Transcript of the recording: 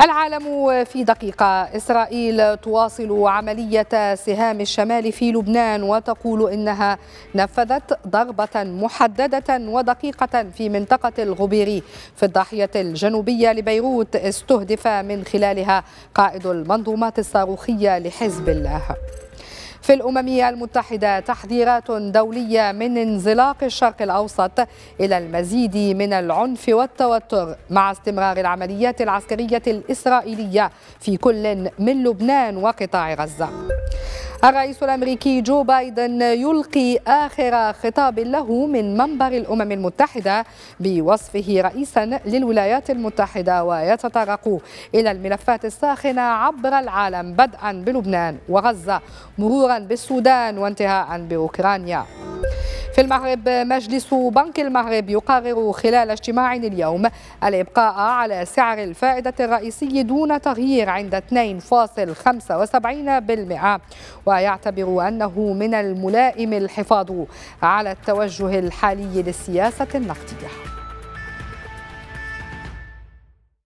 العالم في دقيقة إسرائيل تواصل عملية سهام الشمال في لبنان وتقول إنها نفذت ضربة محددة ودقيقة في منطقة الغبيري في الضاحية الجنوبية لبيروت استهدف من خلالها قائد المنظومات الصاروخية لحزب الله في الأمم المتحدة تحذيرات دولية من انزلاق الشرق الأوسط إلى المزيد من العنف والتوتر مع استمرار العمليات العسكرية الإسرائيلية في كل من لبنان وقطاع غزة الرئيس الأمريكي جو بايدن يلقي آخر خطاب له من منبر الأمم المتحدة بوصفه رئيسا للولايات المتحدة ويتطرق إلى الملفات الساخنة عبر العالم بدءا بلبنان وغزة مرورا بالسودان وانتهاء بأوكرانيا في المغرب مجلس بنك المغرب يقرر خلال اجتماع اليوم الإبقاء على سعر الفائدة الرئيسي دون تغيير عند 2.75% ويعتبر أنه من الملائم الحفاظ على التوجه الحالي للسياسة النقدية